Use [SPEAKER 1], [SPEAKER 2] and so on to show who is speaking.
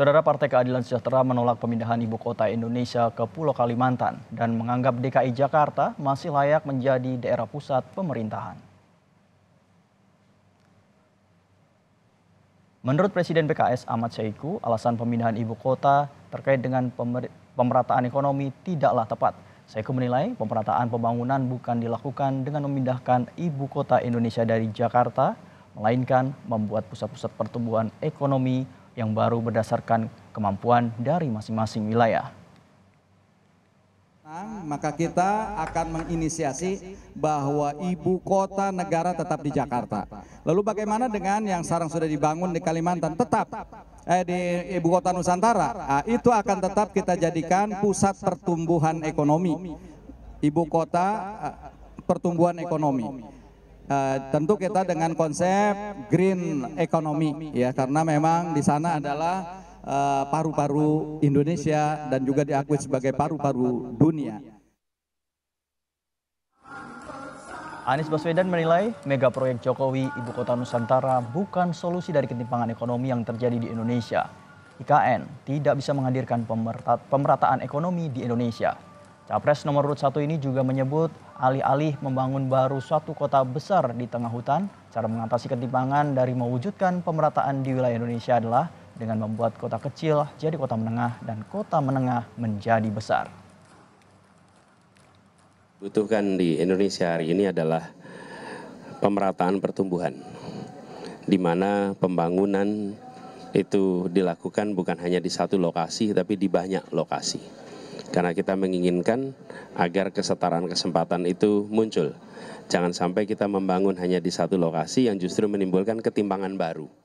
[SPEAKER 1] Saudara Partai Keadilan Sejahtera menolak pemindahan ibu kota Indonesia ke Pulau Kalimantan dan menganggap DKI Jakarta masih layak menjadi daerah pusat pemerintahan. Menurut Presiden PKS Ahmad Syahiku, alasan pemindahan ibu kota terkait dengan pemerataan ekonomi tidaklah tepat. Syahiku menilai pemerataan pembangunan bukan dilakukan dengan memindahkan ibu kota Indonesia dari Jakarta, melainkan membuat pusat-pusat pertumbuhan ekonomi yang baru berdasarkan kemampuan dari masing-masing wilayah.
[SPEAKER 2] Nah, maka kita akan menginisiasi bahwa ibu kota negara tetap di Jakarta. Lalu bagaimana dengan yang sekarang sudah dibangun di Kalimantan tetap eh, di ibu kota Nusantara? Nah, itu akan tetap kita jadikan pusat pertumbuhan ekonomi, ibu kota ah, pertumbuhan ekonomi. Uh, tentu kita dengan konsep green economy ya karena memang di sana adalah eh, paru-paru uh, Indonesia dan juga diakui sebagai paru-paru dunia.
[SPEAKER 1] Anies Baswedan menilai mega proyek Jokowi Ibu Kota Nusantara bukan solusi dari ketimpangan ekonomi yang terjadi di Indonesia. IKN tidak bisa menghadirkan pemerataan ekonomi di Indonesia. Capres nomor urut satu ini juga menyebut alih-alih membangun baru suatu kota besar di tengah hutan, cara mengatasi ketimpangan dari mewujudkan pemerataan di wilayah Indonesia adalah dengan membuat kota kecil jadi kota menengah dan kota menengah menjadi besar.
[SPEAKER 3] Butuhkan di Indonesia hari ini adalah pemerataan pertumbuhan, di mana pembangunan itu dilakukan bukan hanya di satu lokasi, tapi di banyak lokasi karena kita menginginkan agar kesetaraan kesempatan itu muncul. Jangan sampai kita membangun hanya di satu lokasi yang justru menimbulkan ketimpangan baru.